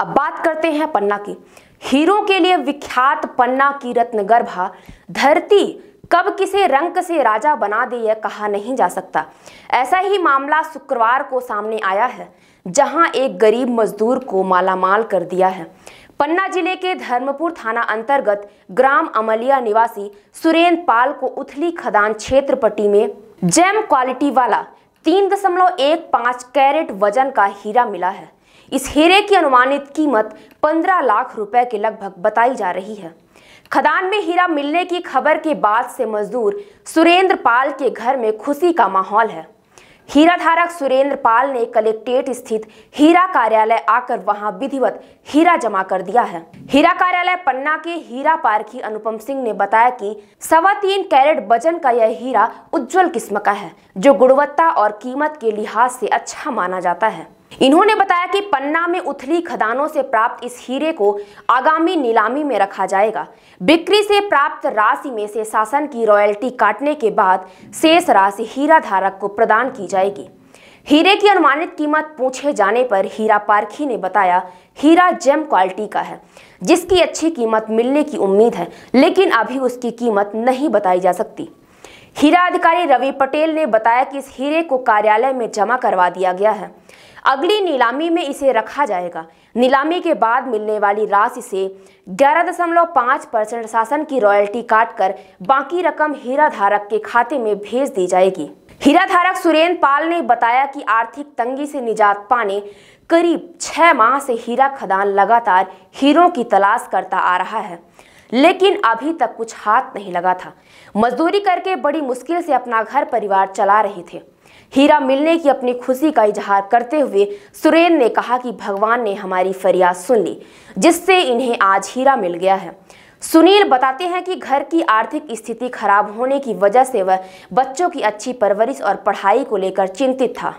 अब बात करते हैं पन्ना की हीरो के लिए विख्यात पन्ना की रत्नगर्भा धरती कब किसे रंग से राजा बना दे यह कहा नहीं जा सकता ऐसा ही मामला शुक्रवार को सामने आया है जहां एक गरीब मजदूर को मालामाल कर दिया है पन्ना जिले के धर्मपुर थाना अंतर्गत ग्राम अमलिया निवासी सुरेंद्र पाल को उथली खदान क्षेत्र पट्टी में जैम क्वालिटी वाला तीन दशमलव एक पाँच कैरेट वजन का हीरा मिला है इस हीरे की अनुमानित कीमत 15 लाख रुपए के लगभग बताई जा रही है खदान में हीरा मिलने की खबर के बाद से मजदूर सुरेंद्र पाल के घर में खुशी का माहौल है हीरा धारक सुरेंद्र पाल ने कलेक्ट्रेट स्थित हीरा कार्यालय आकर वहां विधिवत हीरा जमा कर दिया है हीरा कार्यालय पन्ना के हीरा पारखी अनुपम सिंह ने बताया कि सवा तीन कैरेट वजन का यह हीरा उज्जवल किस्म का है जो गुणवत्ता और कीमत के लिहाज से अच्छा माना जाता है इन्होंने बताया कि पन्ना में उथली खदानों से प्राप्त इस हीरे को आगामी नीलामी में रखा जाएगा बिक्री से प्राप्त राशि में से शासन की रॉयल्टी काटने के बाद शेष राशि हीरा धारक को प्रदान की जाएगी हीरे की अनुमानित कीमत पूछे जाने पर हीरा पारखी ने बताया हीरा जेम क्वालिटी का है जिसकी अच्छी कीमत मिलने की उम्मीद है लेकिन अभी उसकी कीमत नहीं बताई जा सकती हीरा अधिकारी रवि पटेल ने बताया कि इस हीरे को कार्यालय में जमा करवा दिया गया है अगली नीलामी में इसे रखा जाएगा नीलामी के बाद मिलने वाली राशि से 11.5 परसेंट शासन की रॉयल्टी काटकर बाकी रकम हीरा धारक के खाते में भेज दी जाएगी हीरा धारक सुरेंद्र पाल ने बताया कि आर्थिक तंगी से निजात पाने करीब छः माह से हीरा खदान लगातार हीरों की तलाश करता आ रहा है लेकिन अभी तक कुछ हाथ नहीं लगा था मजदूरी करके बड़ी मुश्किल से अपना घर परिवार चला रहे थे हीरा मिलने की अपनी खुशी का इजहार करते हुए सुरेंद्र ने कहा कि भगवान ने हमारी फरियाद सुन ली जिससे इन्हें आज हीरा मिल गया है सुनील बताते हैं कि घर की आर्थिक स्थिति खराब होने की वजह से वह बच्चों की अच्छी परवरिश और पढ़ाई को लेकर चिंतित था